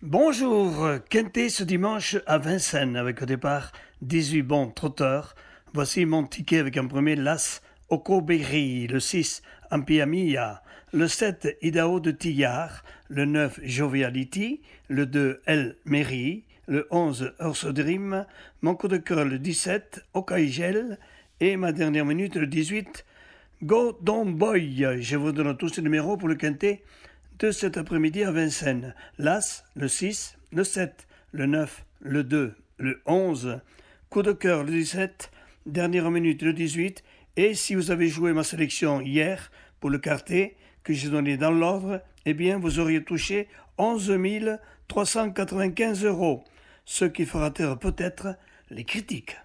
Bonjour, Quintet ce dimanche à Vincennes avec au départ 18 bons trotteurs. Voici mon ticket avec un premier l'As Okoberi, le 6 Ampiamia, le 7 Idaho de Tillard, le 9 Joviality, le 2 El Meri, le 11 Dream mon coup de cœur le 17 Okaigel et ma dernière minute le 18 Go Don Boy. Je vous donne tous ces numéros pour le Quintet de cet après-midi à Vincennes. L'As, le 6, le 7, le 9, le 2, le 11. Coup de cœur le 17, dernière minute le 18. Et si vous avez joué ma sélection hier pour le quartier que j'ai donné dans l'ordre, eh bien vous auriez touché 11 395 euros, ce qui fera taire peut-être les critiques.